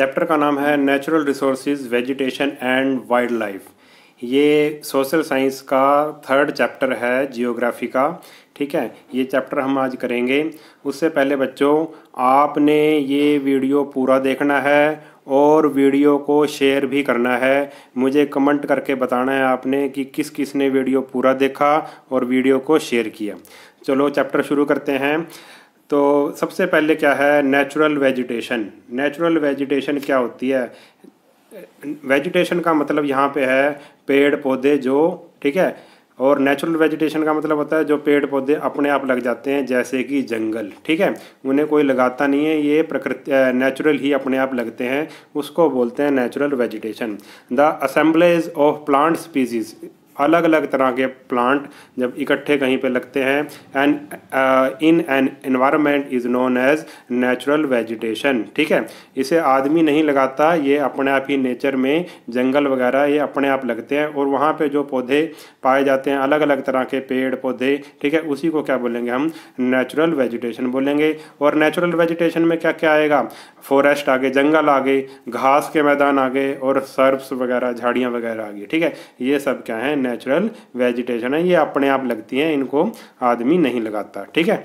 chapter का नाम है natural resource vegetation and wildlife ये सोशल साइंस का थर्ड चैप्टर है जियोग्राफी का ठीक है ये चैप्टर हम आज करेंगे उससे पहले बच्चों आपने ये वीडियो पूरा देखना है और वीडियो को शेयर भी करना है मुझे कमेंट करके बताना है आपने कि किस किस ने वीडियो पूरा देखा और वीडियो को शेयर किया चलो चैप्टर शुरू करते हैं तो सबसे पहले क्या है नेचुरल वेजिटेशन नेचुरल वेजिटेशन क्या होती है वेजिटेशन का मतलब यहाँ पे है पेड़ पौधे जो ठीक है और नेचुरल वेजिटेशन का मतलब होता है जो पेड़ पौधे अपने आप लग जाते हैं जैसे कि जंगल ठीक है उन्हें कोई लगाता नहीं है ये प्रकृति नेचुरल ही अपने आप लगते हैं उसको बोलते हैं natural vegetation the assemblage of plant species अलग अलग तरह के प्लांट जब इकट्ठे कहीं पे लगते हैं and in an environment is known as natural vegetation ठीक है इसे आदमी नहीं लगाता ये अपने आप ही नेचर में जंगल वगैरह ये अपने आप लगते हैं और वहाँ पे जो पौधे पाए जाते हैं अलग अलग तरह के पेड़ पौधे ठीक है उसी को क्या बोलेंगे हम नेचुरल वेजिटेशन बोलेंगे और नेचुरल वेजिटेशन में क्या क्या आएगा फॉरेस्ट आगे जंगल आ गए घास के मैदान आ गए और सर्फ्स वगैरह झाड़ियाँ वगैरह आ गई ठीक है ये सब क्या है नेचुरल वेजिटेशन है ये अपने आप लगती हैं इनको आदमी नहीं लगाता ठीक है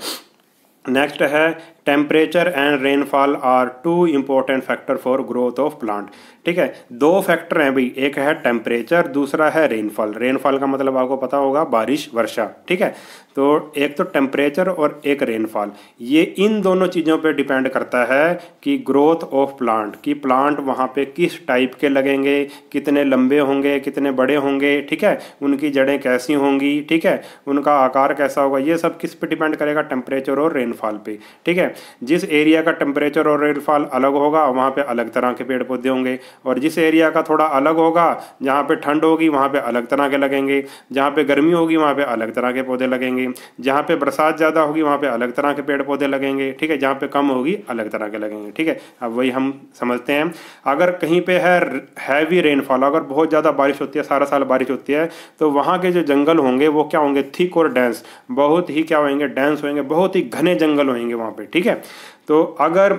नेक्स्ट है temperature and rainfall are two important factor for growth of plant ठीक है दो फैक्टर हैं भाई एक है टेम्परेचर दूसरा है रेनफॉल रेनफॉल का मतलब आपको पता होगा बारिश वर्षा ठीक है तो एक तो टेम्परेचर और एक रेनफॉल ये इन दोनों चीज़ों पे डिपेंड करता है कि ग्रोथ ऑफ प्लांट कि प्लांट वहाँ पे किस टाइप के लगेंगे कितने लंबे होंगे कितने बड़े होंगे ठीक है उनकी जड़ें कैसी होंगी ठीक है उनका आकार कैसा होगा ये सब किस पे डिपेंड करेगा टेम्परेचर और रेनफॉल पे ठीक है जिस एरिया का टेम्परेचर और रेनफॉल अलग होगा वहाँ पे अलग तरह के पेड़ पौधे होंगे और जिस एरिया का थोड़ा अलग होगा जहाँ पे ठंड होगी वहाँ पे अलग तरह के लगेंगे जहाँ पे गर्मी होगी वहाँ पे अलग तरह के पौधे लगेंगे जहाँ पे बरसात ज़्यादा होगी वहाँ पे अलग तरह के पेड़ पौधे लगेंगे ठीक है जहाँ पे कम होगी अलग तरह के लगेंगे ठीक है अब वही हम समझते हैं अगर कहीं पे है हैवी रेनफॉल अगर बहुत ज़्यादा बारिश होती है सारा साल बारिश होती है तो वहाँ के जो जंगल होंगे वो क्या होंगे थिक और डेंस बहुत ही क्या होंगे डेंस होंगे बहुत ही घने जंगल होंगे वहाँ पर ठीक ठीक है तो अगर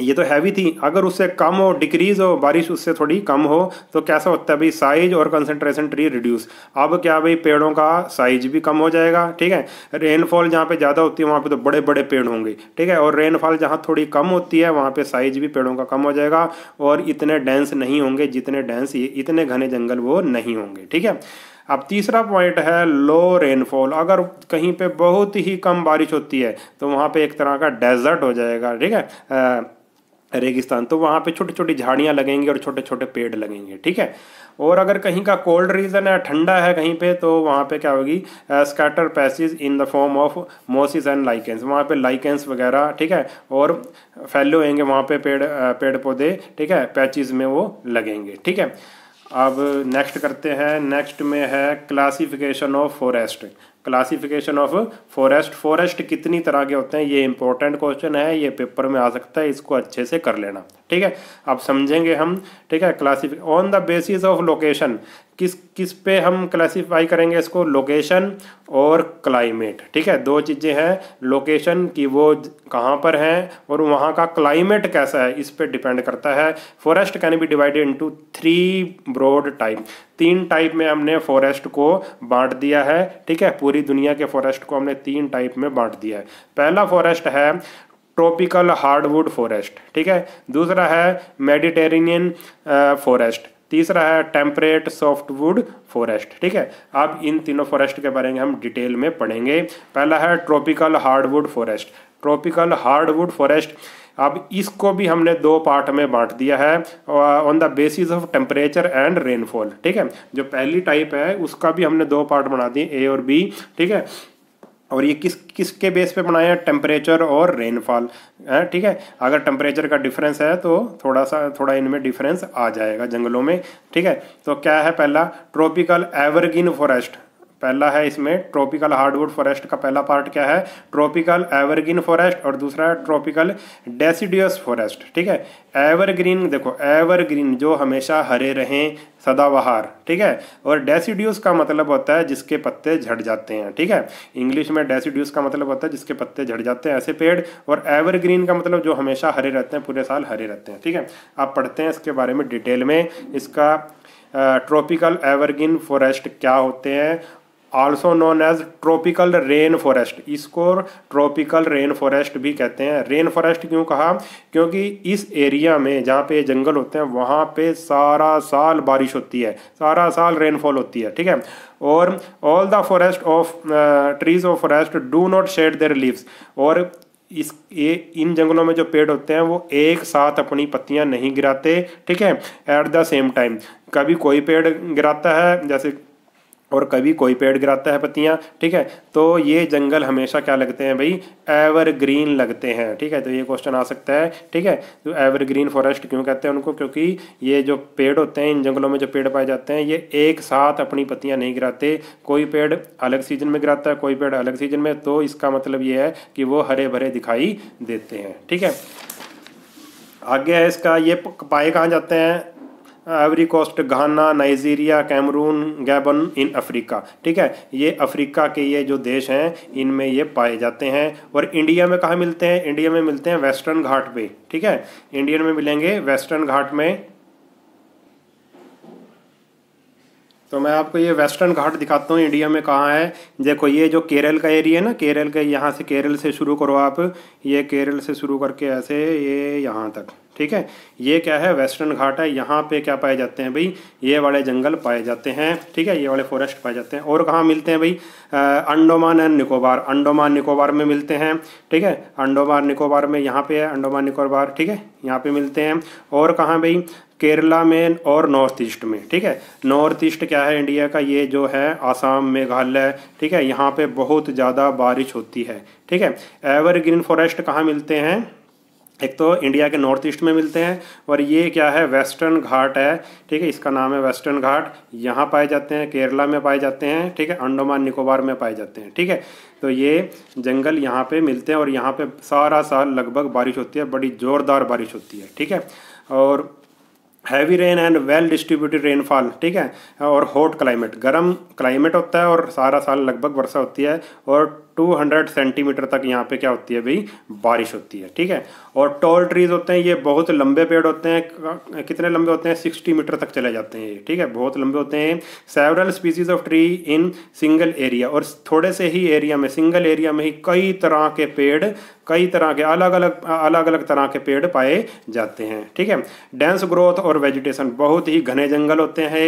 ये तो हैवी थी अगर उससे कम हो डिक्रीज़ हो बारिश उससे थोड़ी कम हो तो कैसा होता है भाई साइज और कंसनट्रेशन ट्री रिड्यूस अब क्या भाई पेड़ों का साइज भी कम हो जाएगा ठीक है रेनफॉल जहाँ पे ज़्यादा होती है वहाँ पे तो बड़े बड़े पेड़ होंगे ठीक है और रेनफॉल जहाँ थोड़ी कम होती है वहाँ पर साइज भी पेड़ों का कम हो जाएगा और इतने डेंस नहीं होंगे जितने डेंस ये इतने घने जंगल वो नहीं होंगे ठीक है अब तीसरा पॉइंट है लो रेनफॉल अगर कहीं पे बहुत ही कम बारिश होती है तो वहाँ पे एक तरह का डेजर्ट हो जाएगा ठीक है रेगिस्तान तो वहाँ पे छोटी छोटी झाड़ियाँ लगेंगी और छोटे छोटे पेड़ लगेंगे ठीक है और अगर कहीं का कोल्ड रीजन है ठंडा है कहीं पे तो वहाँ पे क्या होगी scatter patches in the form of mosses and lichens वहाँ पे लाइकेंस वगैरह ठीक है और फैले होंगे वहाँ पे पेड़ पेड़ पौधे ठीक है पैचिस में वो लगेंगे ठीक है अब नेक्स्ट करते हैं नेक्स्ट में है classification of forest classification of forest forest कितनी तरह के होते हैं ये इंपॉर्टेंट क्वेश्चन है ये पेपर में आ सकता है इसको अच्छे से कर लेना ठीक है अब समझेंगे हम ठीक है classified on the basis of location किस किस पे हम क्लासिफाई करेंगे इसको लोकेशन और क्लाइमेट ठीक है दो चीज़ें हैं लोकेशन कि वो कहाँ पर हैं और वहाँ का क्लाइमेट कैसा है इस पर डिपेंड करता है forest can be divided into three broad type तीन टाइप में हमने फॉरेस्ट को बांट दिया है ठीक है पूरी दुनिया के फॉरेस्ट को हमने तीन टाइप में बांट दिया है पहला फॉरेस्ट है ट्रॉपिकल हार्डवुड फॉरेस्ट ठीक है दूसरा है मेडिटेरेनियन फॉरेस्ट तीसरा है टेम्परेट सॉफ्टवुड फॉरेस्ट ठीक है अब इन तीनों फॉरेस्ट के बारे में हम डिटेल में पढ़ेंगे पहला है tropical hardwood forest tropical hardwood forest अब इसको भी हमने दो पार्ट में बांट दिया है on the basis of temperature and rainfall ठीक है जो पहली टाइप है उसका भी हमने दो पार्ट बना दिए ए और बी ठीक है और ये किस किस के बेस पे बनाया है टेम्परेचर और रेनफॉल है ठीक है अगर टेम्परेचर का डिफरेंस है तो थोड़ा सा थोड़ा इनमें डिफरेंस आ जाएगा जंगलों में ठीक है तो क्या है पहला ट्रॉपिकल एवरग्रीन फॉरेस्ट पहला है इसमें ट्रॉपिकल हार्डवुड फॉरेस्ट का पहला पार्ट क्या है ट्रॉपिकल एवरग्रीन फॉरेस्ट और दूसरा है ट्रॉपिकल डेसीडियस फॉरेस्ट ठीक है एवरग्रीन देखो एवरग्रीन जो हमेशा हरे रहें सदाबहार ठीक है और डेसीड्यूस का मतलब होता है जिसके पत्ते झड़ जाते हैं ठीक है इंग्लिश में डेसीड्यूस का मतलब होता है जिसके पत्ते झड़ जाते हैं ऐसे पेड़ और एवरग्रीन का मतलब जो हमेशा हरे रहते हैं पूरे साल हरे रहते हैं ठीक है आप पढ़ते हैं इसके बारे में डिटेल में इसका ट्रॉपिकल एवरग्रीन फॉरेस्ट क्या होते हैं also known as tropical rain forest इसको ट्रॉपिकल रेन फॉरेस्ट भी कहते हैं रेन फॉरेस्ट क्यों कहा क्योंकि इस एरिया में जहाँ पे जंगल होते हैं वहाँ पे सारा साल बारिश होती है सारा साल रेनफॉल होती है ठीक है और all the forest of trees of forest do not shed their leaves और इस ये इन जंगलों में जो पेड़ होते हैं वो एक साथ अपनी पत्तियां नहीं गिराते ठीक है एट द सेम टाइम कभी कोई पेड़ गिराता है जैसे और कभी कोई पेड़ गिराता है पत्तियाँ ठीक है तो ये जंगल हमेशा क्या लगते हैं भाई एवरग्रीन लगते हैं ठीक है तो ये क्वेश्चन आ सकता है ठीक है तो एवरग्रीन फॉरेस्ट क्यों कहते हैं उनको क्योंकि ये जो पेड़ होते हैं इन जंगलों में जो पेड़ पाए जाते हैं ये एक साथ अपनी पत्तियाँ नहीं गिराते कोई पेड़ अलग सीजन में गिराता है कोई पेड़ अलग सीजन में तो इसका मतलब ये है कि वो हरे भरे दिखाई देते हैं ठीक है आगे है इसका ये पाए कहाँ जाते हैं Ivory Coast Ghana Nigeria Cameroon Gabon in Africa ठीक है ये अफ्रीका के ये जो देश हैं इनमें ये पाए जाते हैं और इंडिया में कहाँ मिलते हैं इंडिया में मिलते हैं वेस्टर्न घाट पे ठीक है इंडियन में मिलेंगे वेस्टर्न घाट में तो मैं आपको ये वेस्टर्न घाट दिखाता हूँ इंडिया में कहाँ है देखो ये जो केरल का एरिया है ना केरल के यहाँ से केरल से शुरू करो आप ये केरल से शुरू करके ऐसे ये यहाँ तक ठीक है ये क्या है वेस्टर्न घाट है यहाँ पे क्या पाए जाते हैं भाई ये वाले जंगल पाए जाते हैं ठीक है ये वाले फॉरेस्ट पाए जाते हैं और कहाँ मिलते हैं भाई अंडोमान एंड निकोबार अंडोमान निकोबार में मिलते हैं ठीक है अंडोमान निकोबार में यहाँ पे है अंडोमान निकोबार ठीक है यहाँ पे मिलते हैं और कहाँ भाई केरला में और नॉर्थ ईस्ट में ठीक है नॉर्थ ईस्ट क्या है इंडिया का ये जो है आसाम मेघालय ठीक है यहाँ पे बहुत ज़्यादा बारिश होती है ठीक है एवरग्रीन फॉरेस्ट कहाँ मिलते हैं एक तो इंडिया के नॉर्थ ईस्ट में मिलते हैं और ये क्या है वेस्टर्न घाट है ठीक है इसका नाम है वेस्टर्न घाट यहाँ पाए जाते हैं केरला में पाए जाते हैं ठीक है अंडमान निकोबार में पाए जाते हैं ठीक है तो ये जंगल यहाँ पे मिलते हैं और यहाँ पे सारा साल लगभग बारिश होती है बड़ी ज़ोरदार बारिश होती है ठीक है और heavy rain and well distributed rainfall ठीक है और हॉट क्लाइमेट गर्म क्लाइमेट होता है और सारा साल लगभग वर्षा होती है और 200 सेंटीमीटर तक यहाँ पे क्या होती है भाई बारिश होती है ठीक है और टॉल ट्रीज होते हैं ये बहुत लंबे पेड़ होते हैं कितने लंबे होते हैं 60 मीटर तक चले जाते हैं ये ठीक है बहुत लंबे होते हैं several species of tree in single area और थोड़े से ही एरिया में सिंगल एरिया में ही कई तरह के पेड़ कई तरह के अलग अलग अलग अलग तरह के पेड़ पाए जाते हैं ठीक है डेंस ग्रोथ और वेजिटेशन बहुत ही घने जंगल होते हैं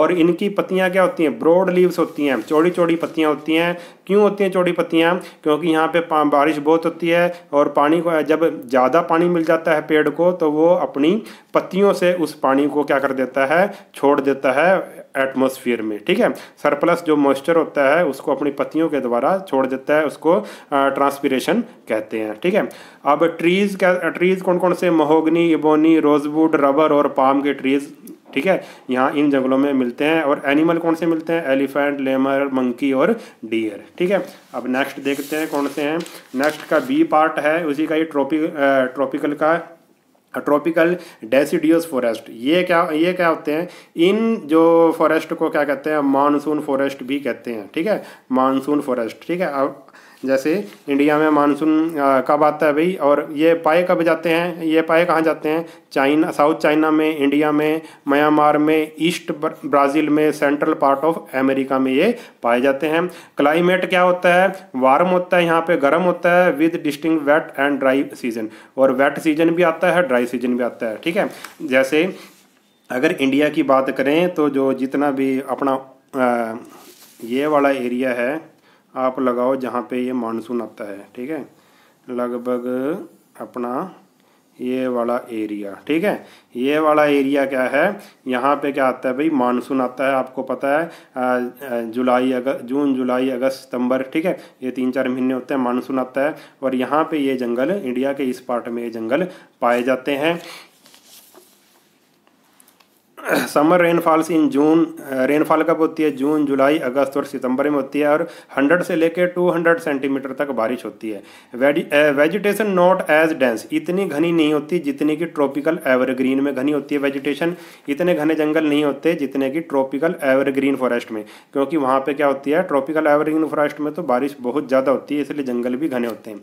और इनकी पत्तियाँ क्या होती हैं ब्रॉड लीव्स होती हैं चौड़ी चौड़ी पत्तियाँ होती हैं क्यों होती हैं चौड़ी पत्तियाँ क्योंकि यहाँ पे बारिश बहुत होती है और पानी को जब ज़्यादा पानी मिल जाता है पेड़ को तो वो अपनी पत्तियों से उस पानी को क्या कर देता है छोड़ देता है एटमोसफियर में ठीक है सरप्लस जो मॉइस्चर होता है उसको अपनी पत्तियों के द्वारा छोड़ देता है उसको ट्रांसपीरेशन कहते हैं ठीक है अब ट्रीज़ क्या ट्रीज़ कौन कौन से महोगनी इबोनी रोजवुड रबर और पाम के ट्रीज़ ठीक है यहाँ इन जंगलों में मिलते हैं और एनिमल कौन से मिलते हैं एलिफेंट लेमर मंकी और डियर ठीक है अब नेक्स्ट देखते हैं कौन से हैं नेक्स्ट का बी पार्ट है उसी का ये ट्रॉपिक ट्रॉपिकल का ट्रॉपिकल डेसिडियस फॉरेस्ट ये क्या ये क्या होते हैं इन जो फॉरेस्ट को क्या कहते हैं मानसून फॉरेस्ट भी कहते हैं ठीक है मानसून फॉरेस्ट ठीक है अब जैसे इंडिया में मानसून कब आता है भाई और ये पाए कब जाते हैं ये पाए कहाँ जाते हैं चाइना साउथ चाइना में इंडिया में म्यांमार में ईस्ट ब्राज़ील में सेंट्रल पार्ट ऑफ अमेरिका में ये पाए जाते हैं क्लाइमेट क्या होता है वार्म होता है यहाँ पे गर्म होता है with distinct wet and dry season और वेट सीजन भी आता है ड्राई सीजन भी आता है ठीक है जैसे अगर इंडिया की बात करें तो जो जितना भी अपना आ, ये वाला एरिया है आप लगाओ जहाँ पे ये मानसून आता है ठीक है लगभग अपना ये वाला एरिया ठीक है ये वाला एरिया क्या है यहाँ पे क्या आता है भाई मानसून आता है आपको पता है जुलाई अगस्त जून जुलाई अगस्त सितंबर ठीक है ये तीन चार महीने होते हैं मानसून आता है और यहाँ पे ये जंगल इंडिया के इस पार्ट में ये जंगल पाए जाते हैं summer rainfalls in June rainfall कब होती है जून जुलाई अगस्त और सितंबर में होती है और 100 से लेकर 200 सेंटीमीटर तक बारिश होती है वेजिटेशन नॉट एज डेंस इतनी घनी नहीं होती जितनी कि ट्रॉपिकल एवरग्रीन में घनी होती है वेजिटेशन इतने घने जंगल नहीं होते जितने कि ट्रॉपिकल एवरग्रीन फॉरेस्ट में क्योंकि वहाँ पर क्या होती है ट्रॉपिकल एवरग्रीन फॉरेस्ट में तो बारिश बहुत ज़्यादा होती है इसलिए जंगल भी घने होते हैं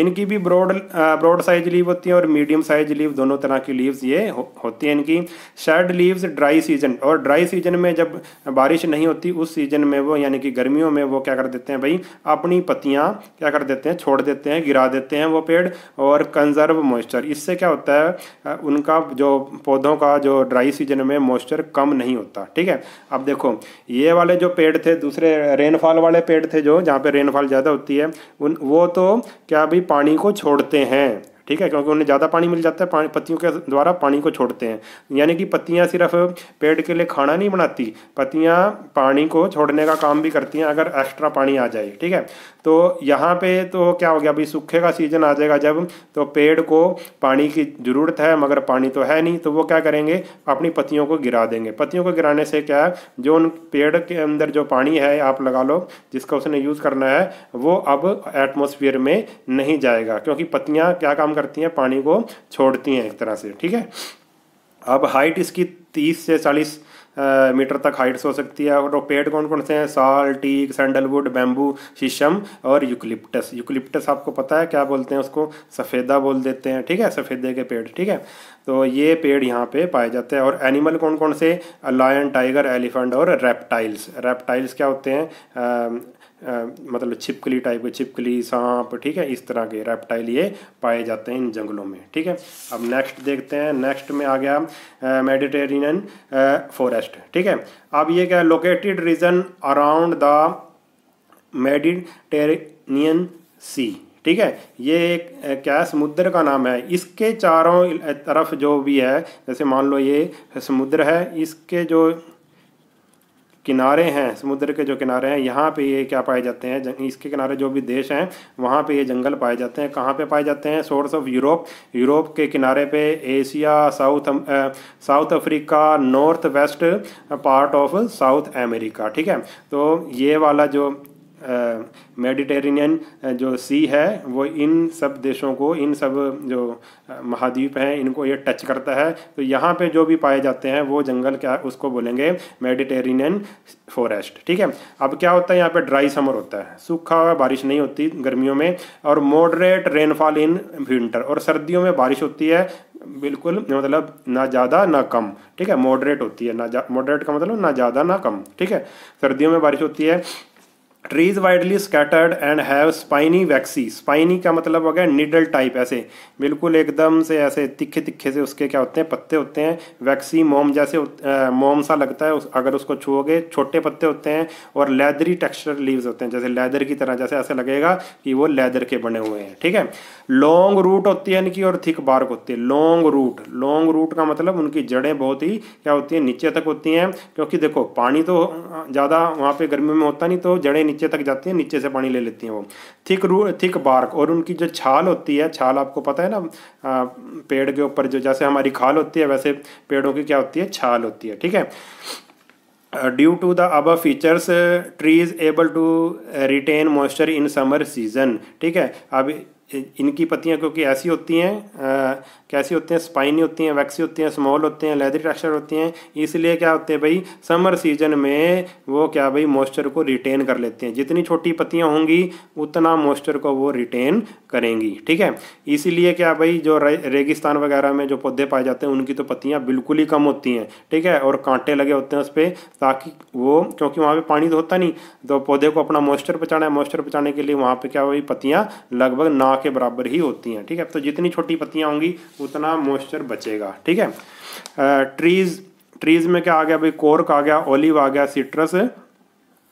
इनकी भी ब्रॉड ब्रॉड साइज लीव होती है और मीडियम साइज लीव दोनों तरह की लीव्स ये हो, होती हैं इनकी शेड लीव्स ड्राई सीजन और ड्राई सीजन में जब बारिश नहीं होती उस सीजन में वो यानी कि गर्मियों में वो क्या कर देते हैं भाई अपनी पत्तियाँ क्या कर देते हैं छोड़ देते हैं गिरा देते हैं वो पेड़ और कंजर्व मॉइस्चर इससे क्या होता है उनका जो पौधों का जो ड्राई सीजन में मॉइस्चर कम नहीं होता ठीक है अब देखो ये वाले जो पेड़ थे दूसरे रेनफॉल वाले पेड़ थे जो जहाँ पे रेनफॉल ज़्यादा होती है उन वो तो क्या भाई पानी को छोड़ते हैं ठीक है क्योंकि उन्हें ज़्यादा पानी मिल जाता है पानी पत्तियों के द्वारा पानी को छोड़ते हैं यानी कि पत्तियाँ सिर्फ पेड़ के लिए खाना नहीं बनाती पत्तियाँ पानी को छोड़ने का काम भी करती हैं अगर एक्स्ट्रा पानी आ जाए ठीक है तो यहाँ पे तो क्या हो गया अभी सूखे का सीज़न आ जाएगा जब तो पेड़ को पानी की ज़रूरत है मगर पानी तो है नहीं तो वो क्या करेंगे अपनी पत्तियों को गिरा देंगे पत्तियों को गिराने से क्या है जो उन पेड़ के अंदर जो पानी है आप लगा लो जिसका उसने यूज़ करना है वो अब एटमोसफियर में नहीं जाएगा क्योंकि पत्तियाँ क्या काम करती हैं पानी को छोड़ती हैं एक तरह से ठीक है अब हाइट इसकी तीस से चालीस मीटर तक हाइट्स हो सकती है और पेड़ कौन कौन से हैं साल टीक सैंडलवुड बैम्बू शीशम और यूकलिप्टस यूकलिप्टस आपको पता है क्या बोलते हैं उसको सफ़ेदा बोल देते हैं ठीक है सफ़ेदे के पेड़ ठीक है तो ये पेड़ यहाँ पे पाए जाते हैं और एनिमल कौन कौन से लायन टाइगर एलिफेंट और रेप्टाइल्स रेप्टाइल्स क्या होते हैं आ, मतलब छिपकली टाइप के छिपकली सांप ठीक है इस तरह के रेप्टाइल ये पाए जाते हैं इन जंगलों में ठीक है अब नेक्स्ट देखते हैं नेक्स्ट में आ गया मेडिटेरेनियन फॉरेस्ट ठीक है अब ये क्या located region around the Mediterranean sea ठीक है ये एक क्या समुद्र का नाम है इसके चारों तरफ जो भी है जैसे मान लो ये समुद्र है इसके जो किनारे हैं समुद्र के जो किनारे हैं यहाँ पे ये क्या पाए जाते हैं इसके किनारे जो भी देश हैं वहाँ पे ये जंगल पाए जाते हैं कहाँ पे पाए जाते हैं सोर्स ऑफ यूरोप यूरोप के किनारे पे Asia south south Africa north west part of south America ठीक है तो ये वाला जो मेडिटेरेनियन जो सी है वो इन सब देशों को इन सब जो महाद्वीप हैं इनको ये टच करता है तो यहाँ पे जो भी पाए जाते हैं वो जंगल क्या उसको बोलेंगे मेडिटेरेनियन फॉरेस्ट ठीक है अब क्या होता है यहाँ पे ड्राई समर होता है सूखा बारिश नहीं होती गर्मियों में और मॉडरेट रेनफॉल इन विंटर और सर्दियों में बारिश होती है बिल्कुल मतलब ना ज़्यादा ना कम ठीक है मॉडरेट होती है ना मॉडरेट का मतलब ना ज़्यादा ना कम ठीक है सर्दियों में बारिश होती है trees widely scattered and have spiny waxy spiny का मतलब हो गया निडल टाइप ऐसे बिल्कुल एकदम से ऐसे तिखे तिखे से उसके क्या होते हैं पत्ते होते हैं वैक्सी मोम जैसे मोम सा लगता है उस, अगर उसको छुओगे छोटे पत्ते होते हैं और लेदरी टेक्सचर लीव्स होते हैं जैसे लेदर की तरह जैसे ऐसे लगेगा कि वो लेदर के बने हुए हैं ठीक है लॉन्ग रूट होती है इनकी और थिक बार्क होती है लॉन्ग रूट लॉन्ग रूट का मतलब उनकी जड़ें बहुत ही क्या होती हैं नीचे तक होती हैं क्योंकि देखो पानी तो ज़्यादा वहाँ पर गर्मी में होता नहीं तो जड़ें नीचे तक जाती हैं नीचे से पानी ले लेती हैं वो थिक रू थिक बार्क और उनकी जो छाल होती है छाल आपको पता है ना पेड़ के ऊपर जो जैसे हमारी खाल होती है वैसे पेड़ों की क्या होती है छाल होती है ठीक है ड्यू टू द अब features trees able to retain moisture in summer season ठीक है अब इनकी पत्तियाँ क्योंकि ऐसी होती हैं कैसी होती हैं स्पाइनी होती हैं वैक्सी होती हैं स्मॉल होते हैं लेदरी टेक्सचर होती हैं इसलिए क्या होते हैं भाई समर सीजन में वो क्या भाई मॉइस्चर को रिटेन कर लेते हैं जितनी छोटी पत्तियाँ होंगी उतना मॉइस्चर को वो रिटेन करेंगी ठीक है इसीलिए क्या भाई जो रे, रेगिस्तान वगैरह में जो पौधे पाए जाते हैं उनकी तो पत्तियाँ बिल्कुल ही कम होती हैं ठीक है और कांटे लगे होते हैं उस पर ताकि वो क्योंकि वहाँ पर पानी तो होता नहीं तो पौधे को अपना मॉइस्चर पहुँचाना है मॉइस्चर पहुँचाने के लिए वहाँ पर क्या भाई पत्तियाँ लगभग ना के बराबर ही होती हैं ठीक है तो जितनी छोटी पत्तियाँ होंगी उतना मॉइस्चर बचेगा ठीक है ट्रीज़ ट्रीज़ में क्या आ गया भाई कोर्क आ गया ओलिव आ गया सिट्रस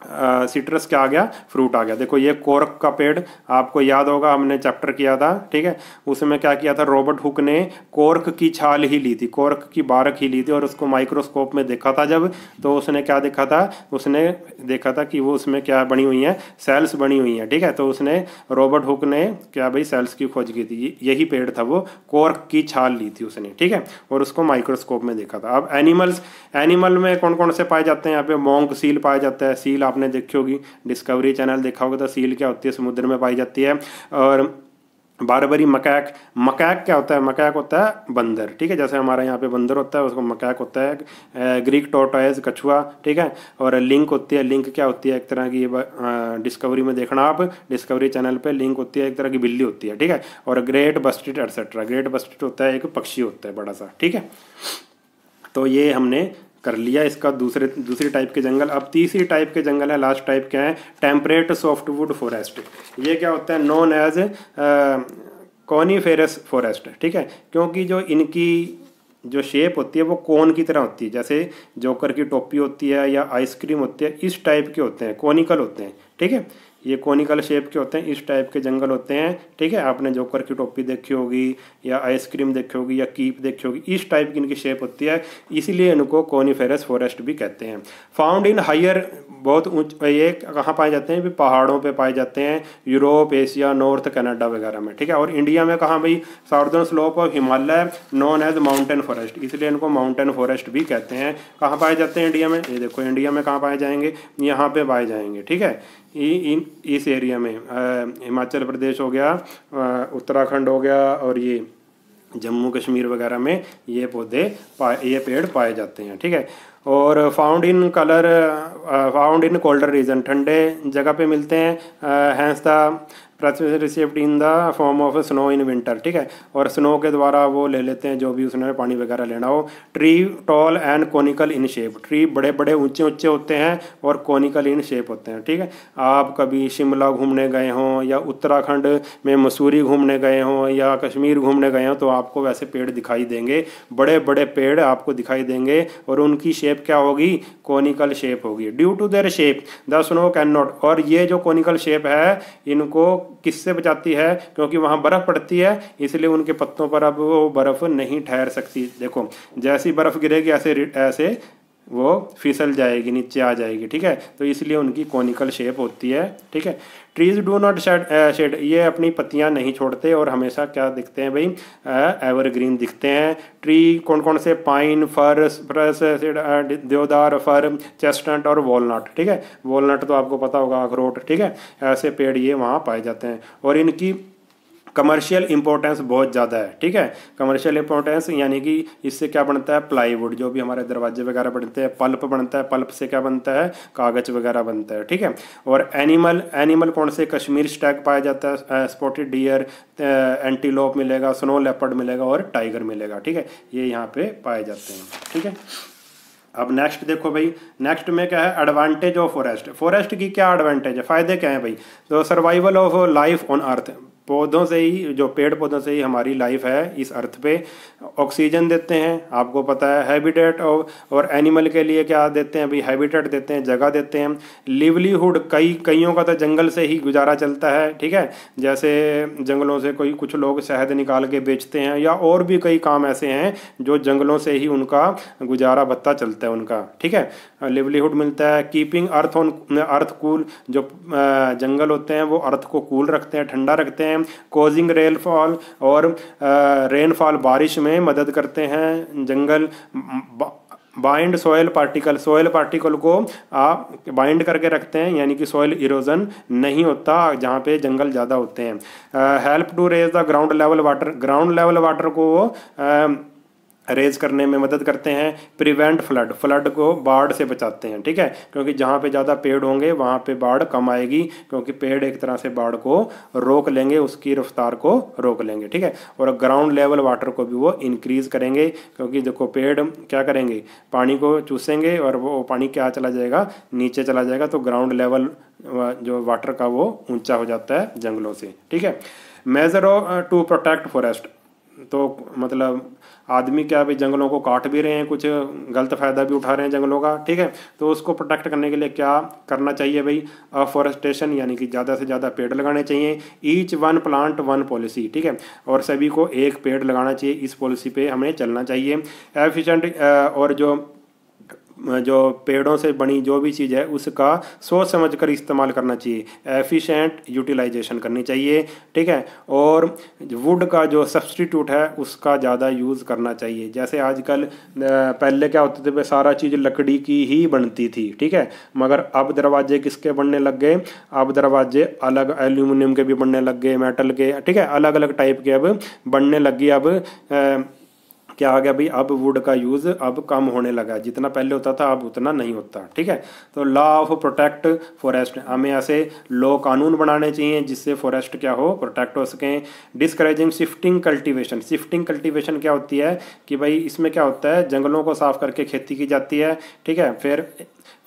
सिट्रस क्या आ गया फ्रूट आ गया देखो ये कोरक का पेड़ आपको याद होगा हमने चैप्टर किया था ठीक है उसमें क्या किया था रॉबर्ट हुक ने कोर्क की छाल ही ली थी कोर्क की बारक ही ली थी और उसको माइक्रोस्कोप में देखा था जब तो उसने क्या देखा था उसने देखा था कि वो उसमें क्या बनी हुई हैं सेल्स बनी हुई हैं ठीक है तो उसने रॉबर्ट हुक ने क्या भाई सेल्स की खोज की थी यही पेड़ था वो कोर्क की छाल ली थी उसने ठीक है और उसको माइक्रोस्कोप में देखा था अब एनिमल्स एनिमल में कौन कौन से पाए जाते हैं यहाँ पे मोंग सील पाया जाता है सील आपने देखी होगी डिस्कवरी चैनल देखा होगा तो सील क्या होती है समुद्र में पाई जाती है और बारबरी मकैक मकैक क्या होता है मकैक होता है बंदर ठीक है जैसे हमारे यहाँ पे बंदर होता है उसको मकैक होता है ग्रीक टोटाइज कछुआ ठीक है और लिंक होती है लिंक क्या होती है एक तरह की डिस्कवरी में देखना आप डिस्कवरी चैनल पे लिंक होती है एक तरह की बिल्ली होती है ठीक है और great bustard etcetera great bustard होता है एक पक्षी होता है बड़ा सा ठीक है तो ये हमने कर लिया इसका दूसरे दूसरी टाइप के जंगल अब तीसरी टाइप के जंगल है लास्ट टाइप के हैं टेम्परेट सॉफ्टवुड फॉरेस्ट ये क्या होता है नॉन एज कॉनीफेरस फॉरेस्ट ठीक है क्योंकि जो इनकी जो शेप होती है वो कोन की तरह होती है जैसे जोकर की टोपी होती है या आइसक्रीम होती है इस टाइप के होते हैं कॉनिकल होते हैं ठीक है ये कॉनिकल शेप के होते हैं इस टाइप के जंगल होते हैं ठीक है आपने जोकर की टोपी देखी होगी या आइसक्रीम देखी होगी या कीप देखी होगी इस टाइप की इनकी शेप होती है इसीलिए इनको कोनीफेरस फॉरेस्ट भी कहते हैं फाउंड इन हायर बहुत ऊँच ये कहाँ पाए जाते हैं भी पहाड़ों पर पाए जाते हैं यूरोप एशिया नॉर्थ कनाडा वगैरह में ठीक है और इंडिया में कहाँ भाई southern slope of Himalaya known as mountain forest इसलिए इनको माउंटेन फॉरेस्ट भी कहते हैं कहाँ पाए जाते हैं इंडिया में ये देखो इंडिया में कहाँ पाए जाएंगे यहाँ पे पाए जाएंगे ठीक है इन इस एरिया में हिमाचल प्रदेश हो गया उत्तराखंड हो गया और ये जम्मू कश्मीर वगैरह में ये पौधे पाए ये पेड़ पाए जाते हैं ठीक है और found in colour found in colder region ठंडे जगह पे मिलते हैं हैंस्ता पृथ्वी से received in the form of snow in winter ठीक है और स्नो के द्वारा वो ले लेते हैं जो भी उसने पानी वगैरह लेना हो tree tall and conical in shape tree बड़े बड़े ऊंचे ऊंचे होते हैं और कोनिकल इन शेप होते हैं ठीक है आप कभी शिमला घूमने गए हों या उत्तराखंड में मसूरी घूमने गए हों या कश्मीर घूमने गए हों तो आपको वैसे पेड़ दिखाई देंगे बड़े बड़े पेड़ आपको दिखाई देंगे और उनकी शेप क्या होगी कोनिकल शेप होगी due to their shape the snow can not और ये जो कोनिकल शेप है इनको किससे बचाती है क्योंकि वहाँ बर्फ़ पड़ती है इसलिए उनके पत्तों पर अब वो बर्फ़ नहीं ठहर सकती देखो जैसी बर्फ़ गिरेगी ऐसे ऐसे वो फिसल जाएगी नीचे आ जाएगी ठीक है तो इसलिए उनकी कॉनिकल शेप होती है ठीक है trees do not shed shed ये अपनी पत्तियाँ नहीं छोड़ते और हमेशा क्या दिखते हैं भाई एवरग्रीन दिखते हैं ट्री कौन कौन से पाइन फर फ्रस देवदार फर चेस्टनट और वॉलनट ठीक है वॉलनट तो आपको पता होगा अखरोट ठीक है ऐसे पेड़ ये वहाँ पाए जाते हैं और इनकी कमर्शियल इंपॉर्टेंस बहुत ज़्यादा है ठीक है कमर्शियल इंपॉर्टेंस यानी कि इससे क्या बनता है प्लाईवुड जो भी हमारे दरवाजे वगैरह बनते हैं पल्प बनता है पल्प से क्या बनता है कागज वगैरह बनता है ठीक है और एनिमल एनिमल कौन से कश्मीर स्टैग पाया जाता है स्पॉटेड डियर एंटीलोप मिलेगा स्नो लेपर्ड मिलेगा और टाइगर मिलेगा ठीक है ये यहाँ पे पाए जाते हैं ठीक है अब नेक्स्ट देखो भाई नेक्स्ट में क्या है एडवांटेज ऑफ फॉरेस्ट फॉरेस्ट की क्या एडवांटेज है फ़ायदे क्या हैं भाई तो survival of life on earth पौधों से ही जो पेड़ पौधों से ही हमारी लाइफ है इस अर्थ पे ऑक्सीजन देते हैं आपको पता है हैबिटेट और और एनिमल के लिए क्या देते हैं भाई हैबिटेट देते हैं जगह देते हैं लिवलीहुड कई कईयों का तो जंगल से ही गुजारा चलता है ठीक है जैसे जंगलों से कोई कुछ लोग शहद निकाल के बेचते हैं या और भी कई काम ऐसे हैं जो जंगलों से ही उनका गुजारा भत्ता चलता है उनका ठीक है लिवलीहुड मिलता है keeping earth on earth cool जो जंगल होते हैं वो अर्थ को कूल रखते हैं ठंडा रखते हैं कोजिंग रेनफॉल और रेनफॉल बारिश में मदद करते हैं जंगल bind soil particle soil particle को आप बाइंड करके रखते हैं यानी कि सॉयल इरोजन नहीं होता जहाँ पे जंगल ज़्यादा होते हैं help to raise the ground level water ground level water को वो uh, रेज करने में मदद करते हैं प्रिवेंट फ्लड फ्लड को बाढ़ से बचाते हैं ठीक है क्योंकि जहाँ पे ज़्यादा पेड़ होंगे वहाँ पे बाढ़ कम आएगी क्योंकि पेड़ एक तरह से बाढ़ को रोक लेंगे उसकी रफ्तार को रोक लेंगे ठीक है और ग्राउंड लेवल वाटर को भी वो इंक्रीज़ करेंगे क्योंकि देखो पेड़ क्या करेंगे पानी को चूसेंगे और वो पानी क्या चला जाएगा नीचे चला जाएगा तो ग्राउंड लेवल जो वाटर का वो ऊँचा हो जाता है जंगलों से ठीक है मेजर टू प्रोटेक्ट फॉरेस्ट तो मतलब आदमी क्या भी जंगलों को काट भी रहे हैं कुछ गलत फ़ायदा भी उठा रहे हैं जंगलों का ठीक है तो उसको प्रोटेक्ट करने के लिए क्या करना चाहिए भाई अफॉरेस्टेशन यानी कि ज़्यादा से ज़्यादा पेड़ लगाने चाहिए each one plant one policy ठीक है और सभी को एक पेड़ लगाना चाहिए इस पॉलिसी पे हमें चलना चाहिए एफिशेंट और जो जो पेड़ों से बनी जो भी चीज़ है उसका सोच समझ कर इस्तेमाल करना चाहिए एफिशिएंट यूटिलाइजेशन करनी चाहिए ठीक है और वुड का जो सब्सटीट्यूट है उसका ज़्यादा यूज़ करना चाहिए जैसे आजकल पहले क्या होते थे सारा चीज़ लकड़ी की ही बनती थी ठीक है मगर अब दरवाजे किसके बनने लग गए अब दरवाजे अलग एल्यूमिनियम के भी बनने लग गए मेटल के ठीक है अलग अलग टाइप के अब बनने लगी अब क्या आ गया भाई अब वुड का यूज़ अब कम होने लगा जितना पहले होता था अब उतना नहीं होता ठीक है तो लॉ ऑफ प्रोटेक्ट फॉरेस्ट हमें ऐसे लॉ कानून बनाने चाहिए जिससे फॉरेस्ट क्या हो प्रोटेक्ट हो सकें discouraging shifting cultivation shifting cultivation क्या होती है कि भाई इसमें क्या होता है जंगलों को साफ करके खेती की जाती है ठीक है फिर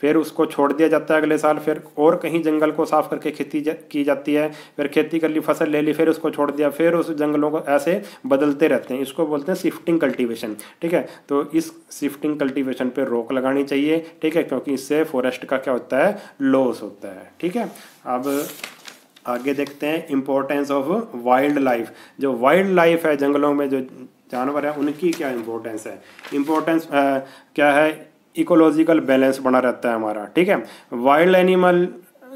फिर उसको छोड़ दिया जाता है अगले साल फिर और कहीं जंगल को साफ करके खेती जा, की जाती है फिर खेती कर ली फसल ले ली फिर उसको छोड़ दिया फिर उस जंगलों को ऐसे बदलते रहते हैं इसको बोलते हैं शिफ्टिंग कल्टीवेशन ठीक है तो इस शिफ्टिंग कल्टीवेशन पर रोक लगानी चाहिए ठीक है क्योंकि इससे फॉरेस्ट का क्या होता है लॉस होता है ठीक है अब आगे देखते हैं इम्पोर्टेंस ऑफ वाइल्ड लाइफ जो वाइल्ड लाइफ है जंगलों में जो जानवर है उनकी क्या इम्पोर्टेंस है इम्पोर्टेंस क्या है इकोलॉजिकल बैलेंस बना रहता है हमारा ठीक है वाइल्ड एनिमल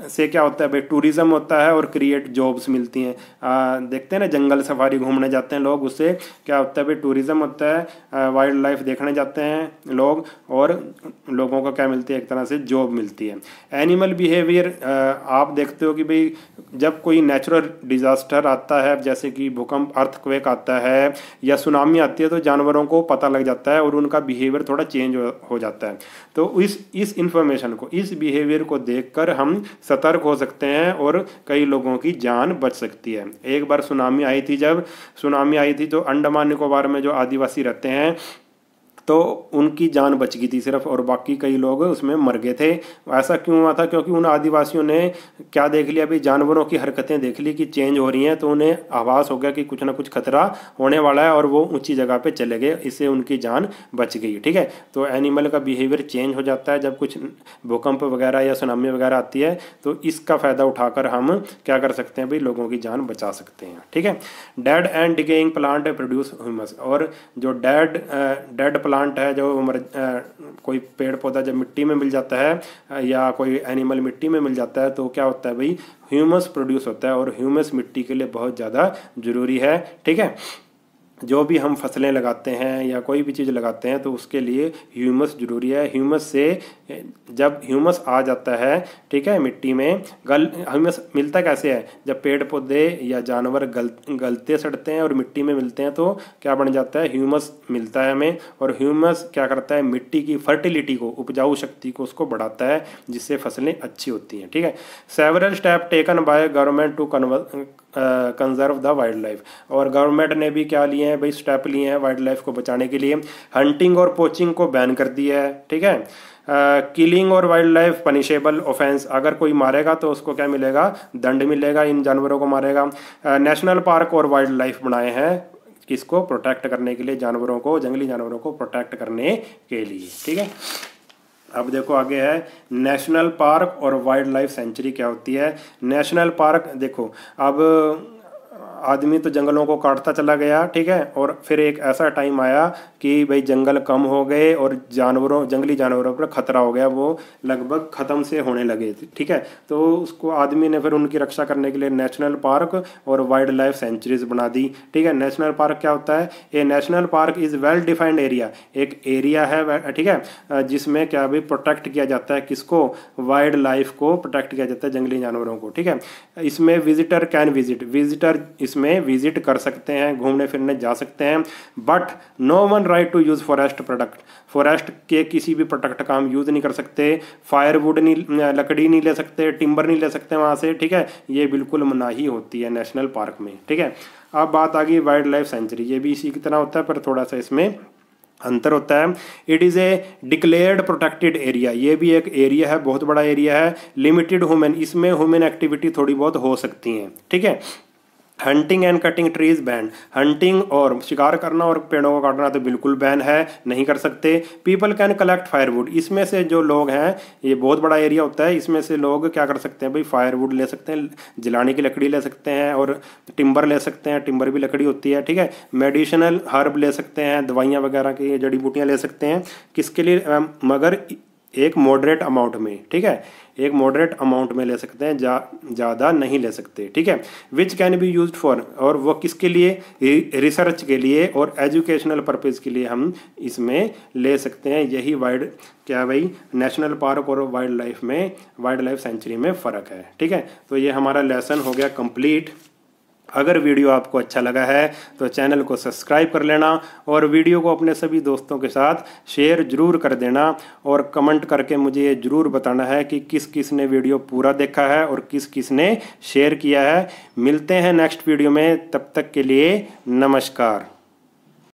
से क्या होता है भाई टूरिज़्म होता है और क्रिएट जॉब्स मिलती हैं देखते हैं ना जंगल सफारी घूमने जाते हैं लोग उससे क्या होता है भाई टूरिज़्म होता है वाइल्ड लाइफ देखने जाते हैं लोग और लोगों को क्या मिलती है एक तरह से जॉब मिलती है एनिमल बिहेवियर आप देखते हो कि भाई जब कोई नेचुरल डिज़ास्टर आता है जैसे कि भूकंप अर्थक्वेक आता है या सुनामी आती है तो जानवरों को पता लग जाता है और उनका बिहेवियर थोड़ा चेंज हो जाता है तो इस इस इंफॉर्मेशन को इस बिहेवियर को देखकर हम सतर्क हो सकते हैं और कई लोगों की जान बच सकती है एक बार सुनामी आई थी जब सुनामी आई थी तो अंडमान निकोबार में जो आदिवासी रहते हैं तो उनकी जान बच गई थी सिर्फ और बाकी कई लोग उसमें मर गए थे ऐसा क्यों हुआ था क्योंकि उन आदिवासियों ने क्या देख लिया अभी जानवरों की हरकतें देख ली कि चेंज हो रही हैं तो उन्हें आवास हो गया कि कुछ ना कुछ खतरा होने वाला है और वो ऊंची जगह पे चले गए इससे उनकी जान बच गई ठीक है तो एनिमल का बिहेवियर चेंज हो जाता है जब कुछ भूकंप वगैरह या सुनामी वगैरह आती है तो इसका फ़ायदा उठाकर हम क्या कर सकते हैं भाई लोगों की जान बचा सकते हैं ठीक है dead and decaying plant produce humus और जो डेड डेड प्लांट प्लांट है जो मर कोई पेड़ पौधा जब मिट्टी में मिल जाता है या कोई एनिमल मिट्टी में मिल जाता है तो क्या होता है भाई ह्यूमस प्रोड्यूस होता है और ह्यूमस मिट्टी के लिए बहुत ज़्यादा ज़रूरी है ठीक है जो भी हम फसलें लगाते हैं या कोई भी चीज़ लगाते हैं तो उसके लिए ह्यूमस ज़रूरी है ह्यूमस से जब ह्यूमस आ जाता है ठीक है मिट्टी में गल ह्यूमस मिलता कैसे है जब पेड़ पौधे या जानवर गल गलते सड़ते हैं और मिट्टी में मिलते हैं तो क्या बन जाता है ह्यूमस मिलता है हमें और ह्यूमस क्या करता है मिट्टी की फर्टिलिटी को उपजाऊ शक्ति को उसको बढ़ाता है जिससे फसलें अच्छी होती हैं ठीक है several step taken by government to convert conserve the wildlife और गवर्नमेंट ने भी क्या लिए हैं भाई स्टेप लिए हैं वाइल्ड लाइफ को बचाने के लिए हंटिंग और पोचिंग को बैन कर दिया है ठीक है किलिंग और वाइल्ड लाइफ पनिशेबल ऑफेंस अगर कोई मारेगा तो उसको क्या मिलेगा दंड मिलेगा इन जानवरों को मारेगा नेशनल पार्क और वाइल्ड लाइफ बनाए हैं किसको प्रोटेक्ट करने के लिए जानवरों को जंगली जानवरों को प्रोटेक्ट करने के लिए ठीक है अब देखो आगे है नेशनल पार्क और वाइल्ड लाइफ सेंचुरी क्या होती है नेशनल पार्क देखो अब आदमी तो जंगलों को काटता चला गया ठीक है और फिर एक ऐसा टाइम आया कि भाई जंगल कम हो गए और जानवरों जंगली जानवरों पर खतरा हो गया वो लगभग ख़त्म से होने लगे ठीक है तो उसको आदमी ने फिर उनकी रक्षा करने के लिए नेशनल पार्क और वाइल्ड लाइफ सेंचुरीज बना दी ठीक है नेशनल पार्क क्या होता है a national park is well defined area एक एरिया है ठीक है जिसमें क्या भाई प्रोटेक्ट किया जाता है किसको वाइल्ड लाइफ को प्रोटेक्ट किया जाता है जंगली जानवरों को ठीक है इसमें विजिटर कैन विजिट विजिटर इस इसमें विजिट कर सकते हैं घूमने फिरने जा सकते हैं but no one right to use forest product forest के किसी भी प्रोडक्ट का हम यूज़ नहीं कर सकते फायरवुड नहीं लकड़ी नहीं ले सकते टिम्बर नहीं ले सकते वहाँ से ठीक है ये बिल्कुल मनाही होती है नेशनल पार्क में ठीक है अब बात आ गई वाइल्ड लाइफ सेंचुरी ये भी इसी की तरह होता है पर थोड़ा सा इसमें अंतर होता है it is a declared protected area ये भी एक एरिया है बहुत बड़ा एरिया है लिमिटेड हुमेन इसमें हुमेन एक्टिविटी थोड़ी बहुत हो सकती हैं ठीक है hunting and cutting trees ban hunting और शिकार करना और पेड़ों को काटना तो बिल्कुल बैन है नहीं कर सकते पीपल कैन कलेक्ट फायरवुड इसमें से जो लोग हैं ये बहुत बड़ा एरिया होता है इसमें से लोग क्या कर सकते हैं भाई फायरवुड ले सकते हैं जलाने की लकड़ी ले सकते हैं और टिम्बर ले सकते हैं टिम्बर भी लकड़ी होती है ठीक है मेडिसिनल हर्ब ले सकते हैं दवाइयाँ वगैरह की जड़ी बूटियाँ ले सकते हैं किसके लिए मगर एक मॉडरेट अमाउंट में ठीक है एक मॉडरेट अमाउंट में ले सकते हैं ज़्यादा जा, नहीं ले सकते ठीक है which can be use for और वो किसके लिए रिसर्च के लिए और एजुकेशनल पर्पज़ के लिए हम इसमें ले सकते हैं यही वाइड क्या भाई नेशनल पार्क और वाइल्ड लाइफ में वाइल्ड लाइफ सेंचुरी में फ़र्क है ठीक है तो ये हमारा लेसन हो गया कम्प्लीट अगर वीडियो आपको अच्छा लगा है तो चैनल को सब्सक्राइब कर लेना और वीडियो को अपने सभी दोस्तों के साथ शेयर ज़रूर कर देना और कमेंट करके मुझे ये ज़रूर बताना है कि किस किस ने वीडियो पूरा देखा है और किस किस ने शेयर किया है मिलते हैं नेक्स्ट वीडियो में तब तक के लिए नमस्कार